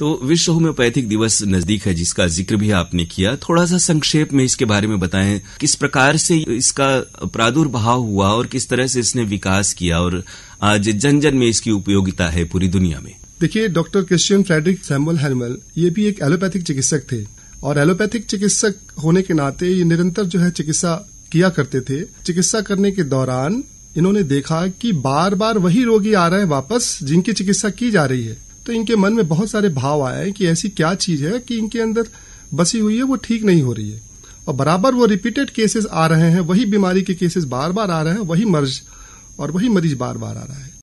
तो विश्व होम्योपैथिक दिवस नजदीक है जिसका जिक्र भी आपने किया थोड़ा सा संक्षेप में इसके बारे में बताएं किस प्रकार से इसका प्रादुर्भाव हुआ और किस तरह से इसने विकास किया और आज जन जन में इसकी उपयोगिता है पूरी दुनिया में देखिए doctor Christian Friedrich Samuel Hahnemann ये भी एक एलोपैथिक चिकित्सक थे और एलोपैथिक चिकित्सक होने के नाते ये निरंतर जो है चिकित्सा किया करते थे चिकित्सा करने के दौरान इन्होंने देखा कि बार बार वही रोगी आ रहे हैं वापस जिनकी चिकित्सा की जा रही है तो इनके मन में बहुत सारे भाव आए हैं कि ऐसी क्या चीज है कि इनके अंदर बसी हुई है वो ठीक नहीं हो रही है और बराबर वो रिपीटेड केसेस आ रहे हैं वही बीमारी के केसेस बार बार आ रहे हैं वही मर्ज और वही मरीज बार बार आ रहा है